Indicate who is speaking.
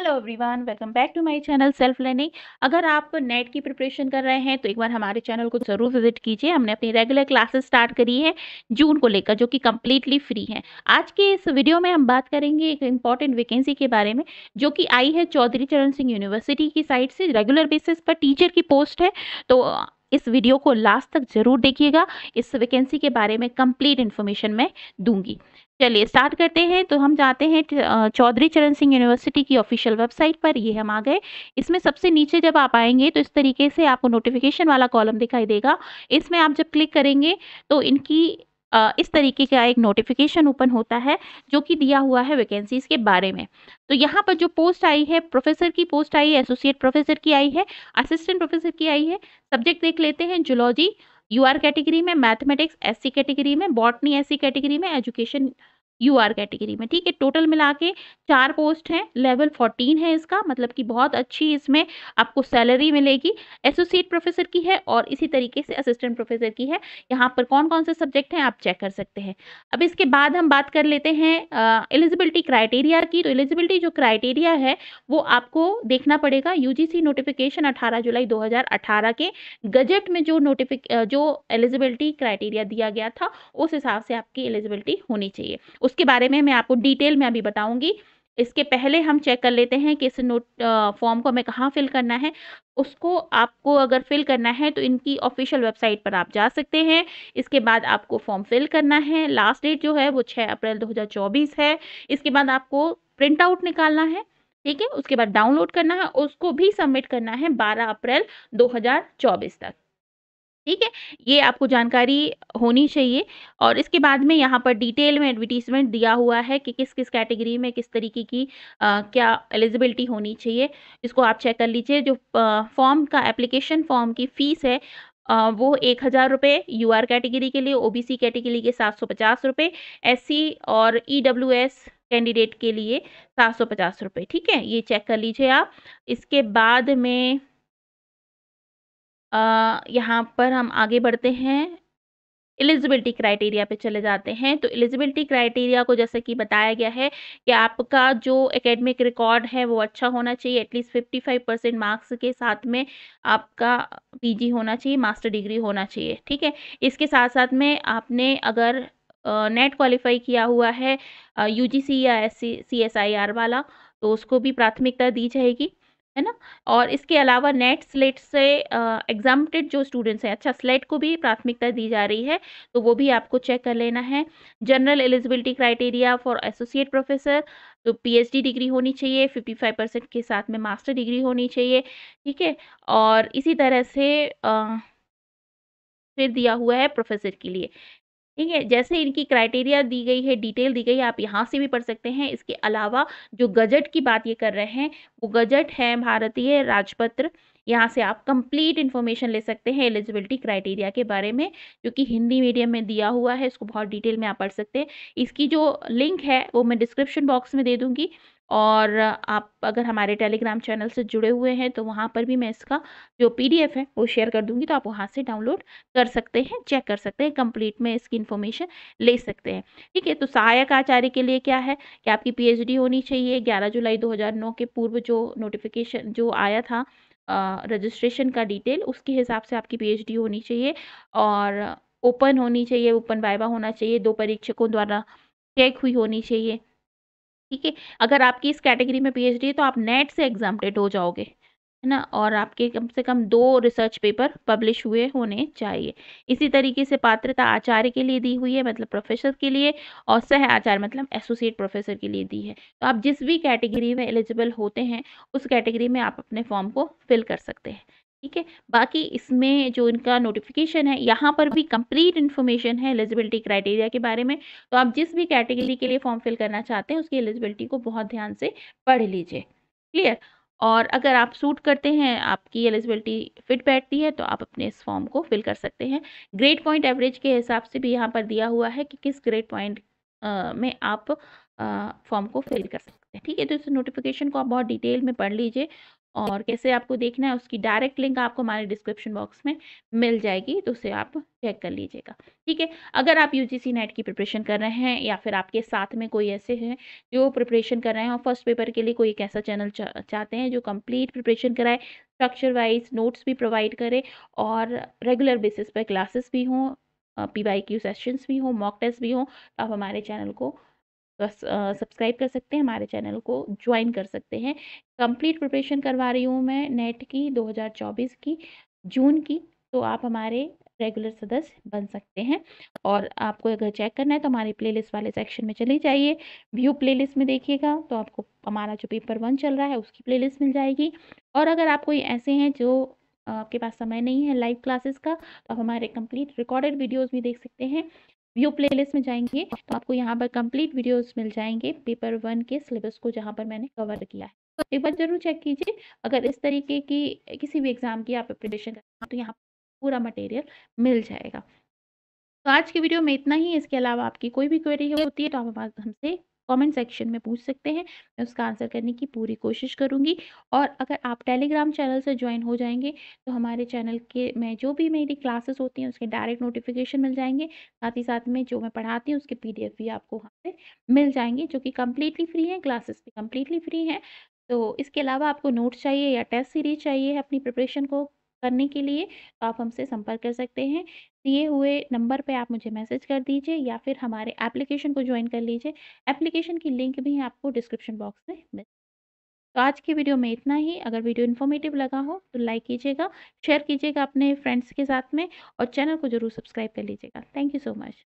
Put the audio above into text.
Speaker 1: hello everyone welcome back to my channel self learning अगर आप net की preparation कर रहे हैं तो एक बार हमारे चैनल को ज़रूर विजिट कीजिए हमने अपनी रेगुलर क्लासेस स्टार्ट करी है जून को लेकर जो कि कम्प्लीटली फ्री है आज के इस वीडियो में हम बात करेंगे एक इम्पॉर्टेंट वैकेंसी के बारे में जो कि आई है चौधरी चरण सिंह यूनिवर्सिटी की साइड से रेगुलर बेसिस पर टीचर की पोस्ट है तो इस वीडियो को लास्ट तक जरूर देखिएगा इस वैकेंसी के बारे में कंप्लीट इन्फॉर्मेशन मैं दूंगी चलिए स्टार्ट करते हैं तो हम जाते हैं चौधरी चरण सिंह यूनिवर्सिटी की ऑफिशियल वेबसाइट पर ये हम आ गए इसमें सबसे नीचे जब आप आएंगे तो इस तरीके से आपको नोटिफिकेशन वाला कॉलम दिखाई देगा इसमें आप जब क्लिक करेंगे तो इनकी इस तरीके का एक नोटिफिकेशन ओपन होता है जो कि दिया हुआ है वैकेंसीज के बारे में तो यहाँ पर जो पोस्ट आई है प्रोफेसर की पोस्ट आई है एसोसिएट प्रोफेसर की आई है असिस्टेंट प्रोफेसर की आई है सब्जेक्ट देख लेते हैं जुलॉजी यू आर कैटेगरी में मैथमेटिक्स एस कैटेगरी में बॉटनी एस कैटेगरी में एजुकेशन यू आर कैटेगरी में ठीक है टोटल मिला के चार पोस्ट हैं लेवल फोर्टीन है इसका मतलब कि बहुत अच्छी इसमें आपको सैलरी मिलेगी एसोसिएट प्रोफेसर की है और इसी तरीके से असिस्टेंट प्रोफेसर की है यहाँ पर कौन कौन से सब्जेक्ट हैं आप चेक कर सकते हैं अब इसके बाद हम बात कर लेते हैं एलिजिबिलिटी क्राइटेरिया की तो एलिजिबिलिटी जो क्राइटेरिया है वो आपको देखना पड़ेगा यू नोटिफिकेशन अठारह जुलाई दो के गजट में जो नोटिफिक जो एलिजिबिलिटी क्राइटेरिया दिया गया था उस हिसाब से आपकी एलिजिबिलिटी होनी चाहिए उसके बारे में मैं आपको डिटेल में अभी बताऊंगी इसके पहले हम चेक कर लेते हैं कि इस नोट फॉर्म को हमें कहाँ फिल करना है उसको आपको अगर फिल करना है तो इनकी ऑफिशियल वेबसाइट पर आप जा सकते हैं इसके बाद आपको फॉर्म फिल करना है लास्ट डेट जो है वो छः अप्रैल चौबीस है इसके बाद आपको प्रिंट आउट निकालना है ठीक है उसके बाद डाउनलोड करना है उसको भी सबमिट करना है 12 अप्रैल 2024 तक ठीक है ये आपको जानकारी होनी चाहिए और इसके बाद में यहाँ पर डिटेल में एडवर्टीजमेंट दिया हुआ है कि किस किस कैटेगरी में किस तरीके की आ, क्या एलिजिबिलिटी होनी चाहिए इसको आप चेक कर लीजिए जो फॉर्म का एप्लीकेशन फॉर्म की फ़ीस है आ, वो एक हज़ार रुपये यू कैटेगरी के लिए ओ बी कैटेगरी के सात सौ पचास रुपये एस e और ई e कैंडिडेट के लिए सात सौ पचास रुपये ठीक है ये चेक कर लीजिए आप इसके बाद में यहाँ पर हम आगे बढ़ते हैं एलिजिबिलिटी क्राइटेरिया पे चले जाते हैं तो एलिजिबिलिटी क्राइटेरिया को जैसे कि बताया गया है कि आपका जो एकेडमिक रिकॉर्ड है वो अच्छा होना चाहिए at least fifty five percent marks के साथ में आपका पीजी होना चाहिए मास्टर डिग्री होना चाहिए ठीक है इसके साथ साथ में आपने अगर नेट क्वालिफाई किया हुआ है यूजीसी या S C S I R वाला तो उसको भी प्राथमिकता दी जाएगी है ना और इसके अलावा नेट स्लेट से एग्जामटेड जो स्टूडेंट्स हैं अच्छा स्लेट को भी प्राथमिकता दी जा रही है तो वो भी आपको चेक कर लेना है general eligibility criteria for associate professor तो पीएचडी डिग्री होनी चाहिए 55 परसेंट के साथ में मास्टर डिग्री होनी चाहिए ठीक है और इसी तरह से आ, फिर दिया हुआ है प्रोफेसर के लिए ठीक है जैसे इनकी क्राइटेरिया दी गई है डिटेल दी गई है आप यहाँ से भी पढ़ सकते हैं इसके अलावा जो गजट की बात ये कर रहे हैं वो गजट है भारतीय राजपत्र यहाँ से आप कंप्लीट इन्फॉर्मेशन ले सकते हैं एलिजिबिलिटी क्राइटेरिया के बारे में जो कि हिंदी मीडियम में दिया हुआ है इसको बहुत डिटेल में आप पढ़ सकते हैं इसकी जो लिंक है वो मैं डिस्क्रिप्शन बॉक्स में दे दूँगी और आप अगर हमारे टेलीग्राम चैनल से जुड़े हुए हैं तो वहाँ पर भी मैं इसका जो पी है वो शेयर कर दूँगी तो आप वहाँ से डाउनलोड कर सकते हैं चेक कर सकते हैं कंप्लीट में इसकी इन्फॉर्मेशन ले सकते हैं ठीक है तो सहायक आचार्य के लिए क्या है कि आपकी पीएचडी होनी चाहिए ग्यारह जुलाई 2009 के पूर्व जो नोटिफिकेशन जो आया था रजिस्ट्रेशन का डिटेल उसके हिसाब से आपकी पीएचडी होनी चाहिए और ओपन होनी चाहिए ओपन वाइवा होना चाहिए दो परीक्षकों द्वारा चेक हुई होनी चाहिए ठीक है अगर आपकी इस कैटेगरी में पीएचडी है तो आप नेट से एग्जामटेड हो जाओगे है ना और आपके कम से कम दो रिसर्च पेपर पब्लिश हुए होने चाहिए इसी तरीके से पात्रता आचार्य के लिए दी हुई है मतलब प्रोफेसर के लिए और सह आचार्य मतलब एसोसिएट प्रोफेसर के लिए दी है तो आप जिस भी कैटेगरी में एलिजिबल होते हैं उस कैटेगरी में आप अपने फॉर्म को फिल कर सकते हैं ठीक है बाकी इसमें जो इनका नोटिफिकेशन है यहाँ पर भी कंप्लीट इन्फॉर्मेशन है एलिजिबिलिटी क्राइटेरिया के बारे में तो आप जिस भी कैटेगरी के लिए फॉर्म फिल करना चाहते हैं उसकी एलिजिबिलिटी को बहुत ध्यान से पढ़ लीजिए क्लियर और अगर आप सूट करते हैं आपकी एलिजिबिलिटी फिट बैठती है तो आप अपने इस फॉर्म को फिल कर सकते हैं ग्रेड पॉइंट एवरेज के हिसाब से भी यहाँ पर दिया हुआ है कि किस ग्रेड पॉइंट में आप फॉर्म को फिल कर सकते हैं ठीक है तो इस नोटिफिकेशन को आप बहुत डिटेल में पढ़ लीजिए और कैसे आपको देखना है उसकी डायरेक्ट लिंक आपको हमारे डिस्क्रिप्शन बॉक्स में मिल जाएगी तो उसे आप चेक कर लीजिएगा ठीक है अगर आप यू जी नेट की प्रिपरेशन कर रहे हैं या फिर आपके साथ में कोई ऐसे हैं जो प्रिपरेशन कर रहे हैं और फर्स्ट पेपर के लिए कोई एक ऐसा चैनल चा, चाहते हैं जो कंप्लीट प्रिपरेशन कराए स्ट्रक्चर वाइज नोट्स भी प्रोवाइड करें और रेगुलर बेसिस पर क्लासेस भी हों पी वाई क्यू सेशंस भी हों मॉक टेस्ट भी हों तो आप हमारे चैनल को सब्सक्राइब कर सकते हैं हमारे चैनल को ज्वाइन कर सकते हैं कंप्लीट प्रिपरेशन करवा रही हूँ मैं नेट की 2024 की जून की तो आप हमारे रेगुलर सदस्य बन सकते हैं और आपको अगर चेक करना है तो हमारे प्लेलिस्ट वाले सेक्शन में चले जाइए व्यू प्लेलिस्ट में देखिएगा तो आपको हमारा जो पेपर वन चल रहा है उसकी प्लेलिस्ट मिल जाएगी और अगर आप कोई ऐसे हैं जो आपके पास समय नहीं है लाइव क्लासेस का तो आप हमारे कंप्लीट रिकॉर्डेड वीडियोस भी देख सकते हैं व्यू प्लेलिस्ट में जाएंगे तो आपको यहाँ पर कंप्लीट वीडियोस मिल जाएंगे पेपर वन के सिलेबस को जहाँ पर मैंने कवर किया है तो एक बार जरूर चेक कीजिए अगर इस तरीके की किसी भी एग्ज़ाम की आप प्रिपरेशन कर तो यहाँ पूरा मटेरियल मिल जाएगा तो आज की वीडियो में इतना ही इसके अलावा आपकी कोई भी क्वेरी होती है तो आप हमारे हमसे कमेंट सेक्शन में पूछ सकते हैं मैं उसका आंसर करने की पूरी कोशिश करूँगी और अगर आप टेलीग्राम चैनल से ज्वाइन हो जाएंगे तो हमारे चैनल के में जो भी मेरी क्लासेस होती हैं उसके डायरेक्ट नोटिफिकेशन मिल जाएंगे साथ ही साथ में जो मैं पढ़ाती हूँ उसके पी भी आपको वहाँ से मिल जाएंगे जो कि कम्प्लीटली फ्री हैं क्लासेस भी कम्प्लीटली फ्री हैं तो इसके अलावा आपको नोट्स चाहिए या टेस्ट सीरीज चाहिए अपनी प्रिपरेशन को करने के लिए तो आप हमसे संपर्क कर सकते हैं दिए हुए नंबर पे आप मुझे मैसेज कर दीजिए या फिर हमारे एप्लीकेशन को ज्वाइन कर लीजिए एप्लीकेशन की लिंक भी आपको डिस्क्रिप्शन बॉक्स में मिल तो आज की वीडियो में इतना ही अगर वीडियो इन्फॉर्मेटिव लगा हो तो लाइक कीजिएगा शेयर कीजिएगा अपने फ्रेंड्स के साथ में और चैनल को जरूर सब्सक्राइब कर लीजिएगा थैंक यू सो मच